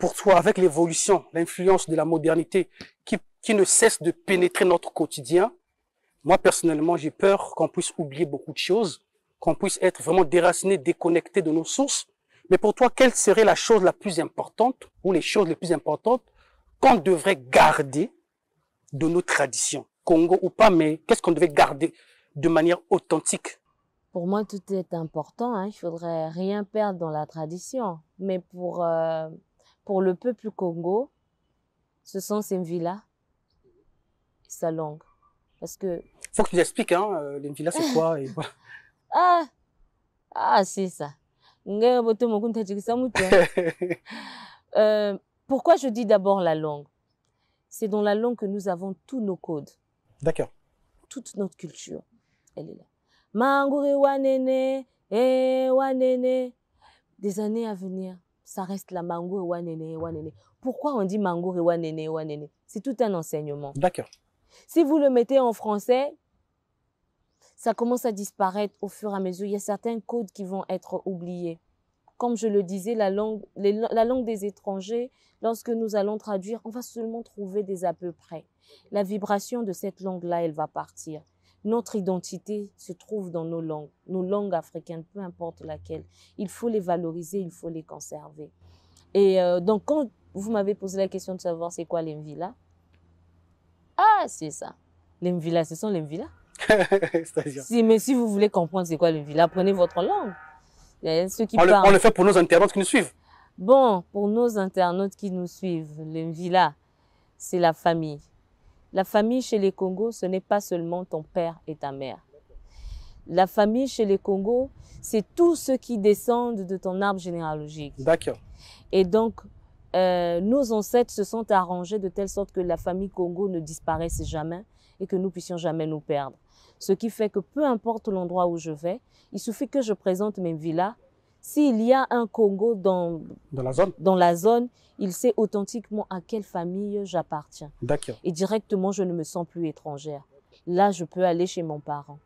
pour toi, avec l'évolution, l'influence de la modernité qui, ne cesse de pénétrer notre quotidien, moi personnellement, j'ai peur qu'on puisse oublier beaucoup de choses, qu'on puisse être vraiment déraciné, déconnecté de nos sources. Mais pour toi, quelle serait la chose la plus importante ou les choses les plus importantes qu'on devrait garder de nos traditions, Congo ou pas, mais qu'est-ce qu'on devait garder de manière authentique pour moi, tout est important. Hein. Il faudrait rien perdre dans la tradition. Mais pour euh, pour le peuple Congo, ce sont ces et sa langue. Parce que. Faut que tu expliques, hein, euh, Mvila c'est quoi et ah, ah, c'est ça. Hein. Euh, pourquoi je dis d'abord la langue C'est dans la langue que nous avons tous nos codes. D'accord. Toute notre culture, elle est là. eh Des années à venir, ça reste la et Wanene Wanene. Pourquoi on dit et Wanene Wanene C'est tout un enseignement. D'accord. Si vous le mettez en français, ça commence à disparaître au fur et à mesure. Il y a certains codes qui vont être oubliés. Comme je le disais, la langue, la langue des étrangers, lorsque nous allons traduire, on va seulement trouver des à peu près. La vibration de cette langue-là, elle va partir. Notre identité se trouve dans nos langues, nos langues africaines, peu importe laquelle. Il faut les valoriser, il faut les conserver. Et euh, donc, quand vous m'avez posé la question de savoir c'est quoi l'Emvila, ah, c'est ça. L'Emvila, ce sont l'Emvila. si, mais si vous voulez comprendre c'est quoi l'Emvila, prenez votre langue. Ceux qui on, parlent. Le, on le fait pour nos internautes qui nous suivent. Bon, pour nos internautes qui nous suivent, l'Emvila, c'est la famille. La famille chez les Congos, ce n'est pas seulement ton père et ta mère. La famille chez les Congos, c'est tous ceux qui descendent de ton arbre généalogique. D'accord. Et donc, euh, nos ancêtres se sont arrangés de telle sorte que la famille Congo ne disparaisse jamais et que nous puissions jamais nous perdre. Ce qui fait que peu importe l'endroit où je vais, il suffit que je présente mes villas s'il y a un Congo dans, la zone. il sait authentiquement à quelle famille j'appartiens. Et directement, je ne me sens plus étrangère. Là, je peux aller chez mon parent.